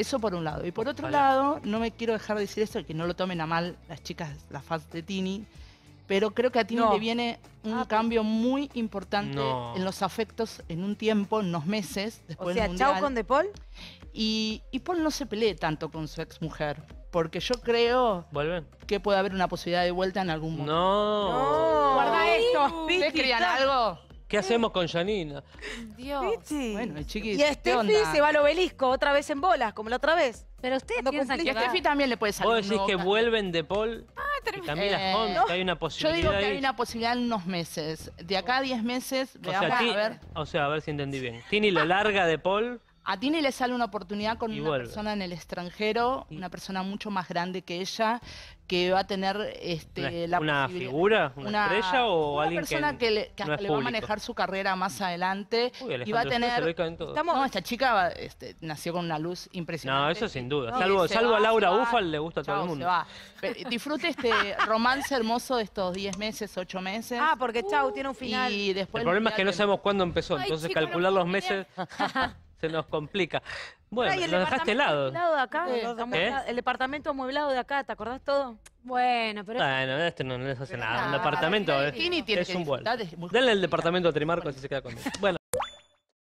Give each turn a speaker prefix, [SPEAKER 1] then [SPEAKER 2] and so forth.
[SPEAKER 1] Eso por un lado. Y por otro lado, no me quiero dejar de decir esto, que no lo tomen a mal las chicas, las fans de Tini, pero creo que a Tini le viene un ah, pues cambio muy importante en los afectos en un tiempo, en unos meses. Después o sea, chau con De Paul. Y, y Paul no se pelee tanto con su ex mujer, porque yo creo que puede haber una posibilidad de vuelta en algún momento. No. no. Guarda esto.
[SPEAKER 2] ¿Ustedes creían algo? ¿Qué hacemos con Janina?
[SPEAKER 1] Dios. Bueno, Bueno, chiquis, Y a Steffi se va al obelisco otra vez en bolas, como la otra vez. Pero usted que... a Steffi también le puede salir. ¿Vos decís que
[SPEAKER 2] vuelven de Paul? Ah, y Camila También que hay una posibilidad Yo digo que hay una
[SPEAKER 1] posibilidad en unos meses. De acá a 10 meses, O acá a ver.
[SPEAKER 2] o sea, a ver si entendí bien. Tini lo larga de Paul
[SPEAKER 1] a Tini le sale una oportunidad con una persona en el extranjero, una persona mucho más grande que ella, que va a tener este, una, la una figura,
[SPEAKER 2] una, estrella o alguien persona que, le, que le va a manejar
[SPEAKER 1] su carrera más adelante y va a tener no esta chica este, nació con una luz impresionante no eso sin duda salvo, a Laura Ufal le gusta a todo el mundo disfrute este romance hermoso de estos 10 meses 8 meses ah porque Chau tiene un uh, final y después el problema es que no
[SPEAKER 2] sabemos cuándo empezó entonces calcular los meses se nos complica. Bueno, lo dejaste helado. De
[SPEAKER 1] acá, El departamento amueblado de acá, ¿te acordás todo? Bueno, pero...
[SPEAKER 2] Bueno, este no les hace nada. El departamento es, un vuelo. Denle el departamento a Trimarco si se queda conmigo. Bueno.